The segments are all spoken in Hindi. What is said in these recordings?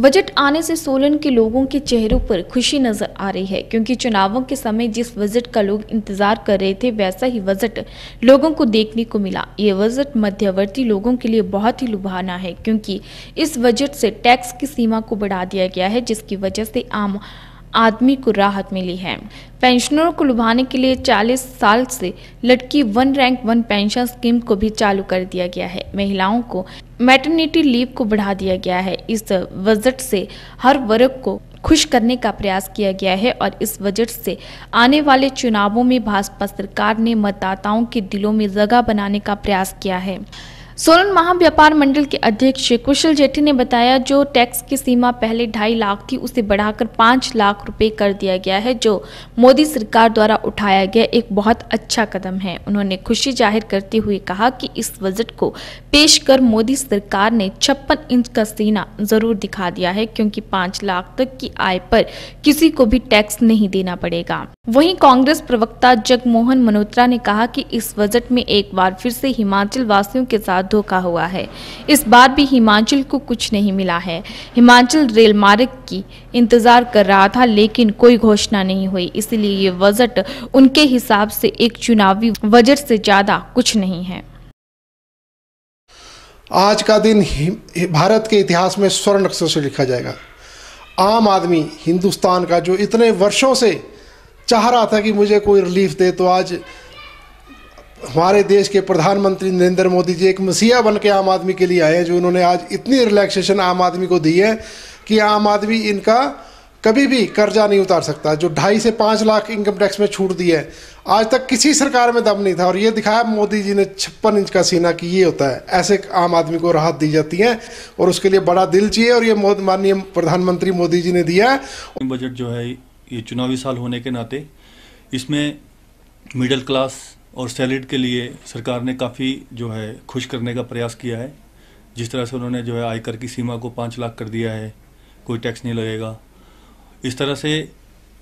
बजट आने से सोलन के लोगों के चेहरों पर खुशी नजर आ रही है क्योंकि चुनावों के समय जिस बजट का लोग इंतजार कर रहे थे वैसा ही बजट लोगों को देखने को मिला ये बजट मध्यवर्ती लोगों के लिए बहुत ही लुभाना है क्योंकि इस बजट से टैक्स की सीमा को बढ़ा दिया गया है जिसकी वजह से आम आदमी को राहत मिली है पेंशनरों को लुभाने के लिए 40 साल से लटकी one rank one pension scheme को भी चालू कर दिया गया है महिलाओं को मैटरनिटी लीव को बढ़ा दिया गया है इस बजट से हर वर्ग को खुश करने का प्रयास किया गया है और इस बजट से आने वाले चुनावों में भाजपा सरकार ने मतदाताओं के दिलों में जगह बनाने का प्रयास किया है सोलन महाव्यापार मंडल के अध्यक्ष कुशल जेठी ने बताया जो टैक्स की सीमा पहले ढाई लाख थी उसे बढ़ाकर पाँच लाख रुपए कर दिया गया है जो मोदी सरकार द्वारा उठाया गया एक बहुत अच्छा कदम है उन्होंने खुशी जाहिर करते हुए कहा कि इस बजट को पेश कर मोदी सरकार ने छप्पन इंच का सीना जरूर दिखा दिया है क्योंकि पाँच लाख तक की आय पर किसी को भी टैक्स नहीं देना पड़ेगा वहीं कांग्रेस प्रवक्ता जगमोहन मल्होत्रा ने कहा कि इस बजट में एक बार फिर से हिमाचल वासियों के साथ धोखा हुआ है इस बार भी हिमाचल को कुछ नहीं मिला है हिमाचल रेल मार्ग की इंतजार कर रहा था लेकिन कोई घोषणा नहीं हुई इसलिए ये बजट उनके हिसाब से एक चुनावी बजट से ज़्यादा कुछ नहीं है आज का दिन भारत के इतिहास में स्वर्ण अक्षर से लिखा जाएगा आम आदमी हिंदुस्तान का जो इतने वर्षों से चाह रहा था कि मुझे कोई रिलीफ दे तो आज हमारे देश के प्रधानमंत्री नरेंद्र मोदी जी एक मसीहा बन के आम आदमी के लिए आए हैं जो उन्होंने आज इतनी रिलैक्सेशन आम आदमी को दी है कि आम आदमी इनका कभी भी कर्जा नहीं उतार सकता जो ढाई से पाँच लाख इनकम टैक्स में छूट दी है आज तक किसी सरकार में दम नहीं था और ये दिखाया मोदी जी ने छप्पन इंच का सीना कि ये होता है ऐसे आम आदमी को राहत दी जाती है और उसके लिए बड़ा दिल चाहिए और ये माननीय प्रधानमंत्री मोदी जी ने दिया है बजट जो है ये चुनावी साल होने के नाते इसमें मिडिल क्लास और सैलिड के लिए सरकार ने काफ़ी जो है खुश करने का प्रयास किया है जिस तरह से उन्होंने जो है आयकर की सीमा को पाँच लाख कर दिया है कोई टैक्स नहीं लगेगा इस तरह से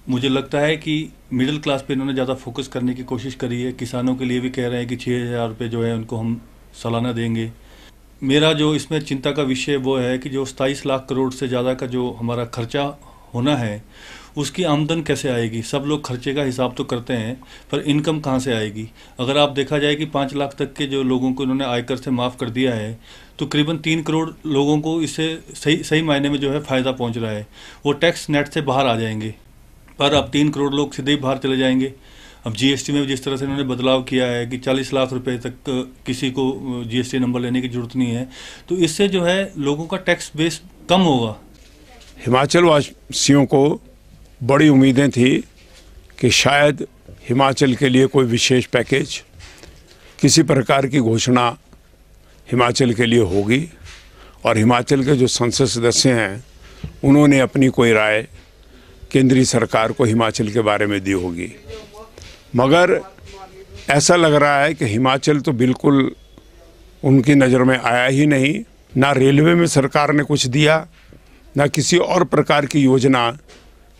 मुझे लगता है कि मिडिल क्लास पे इन्होंने ज़्यादा फोकस करने की कोशिश करी है किसानों के लिए भी कह रहे हैं कि छः हज़ार रुपये जो है उनको हम सालाना देंगे मेरा जो इसमें चिंता का विषय वो है कि जो सताईस लाख करोड़ से ज़्यादा का जो हमारा खर्चा होना है उसकी आमदन कैसे आएगी सब लोग खर्चे का हिसाब तो करते हैं पर इनकम कहाँ से आएगी अगर आप देखा जाए कि पाँच लाख तक के जो लोगों को इन्होंने आयकर से माफ़ कर दिया है तो करीबन तीन करोड़ लोगों को इससे सही सही मायने में जो है फ़ायदा पहुँच रहा है वो टैक्स नेट से बाहर आ जाएंगे पर अब तीन करोड़ लोग सीधे ही बाहर चले जाएंगे अब जीएसटी में जिस तरह से इन्होंने बदलाव किया है कि 40 लाख रुपए तक किसी को जीएसटी नंबर लेने की जरूरत नहीं है तो इससे जो है लोगों का टैक्स बेस कम होगा हिमाचल वासियों को बड़ी उम्मीदें थी कि शायद हिमाचल के लिए कोई विशेष पैकेज किसी प्रकार की घोषणा हिमाचल के लिए होगी और हिमाचल के जो संसद सदस्य हैं उन्होंने अपनी कोई राय केंद्रीय सरकार को हिमाचल के बारे में दी होगी मगर ऐसा लग रहा है कि हिमाचल तो बिल्कुल उनकी नज़र में आया ही नहीं ना रेलवे में सरकार ने कुछ दिया ना किसी और प्रकार की योजना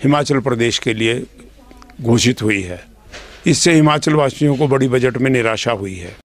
हिमाचल प्रदेश के लिए घोषित हुई है इससे हिमाचल वासियों को बड़ी बजट में निराशा हुई है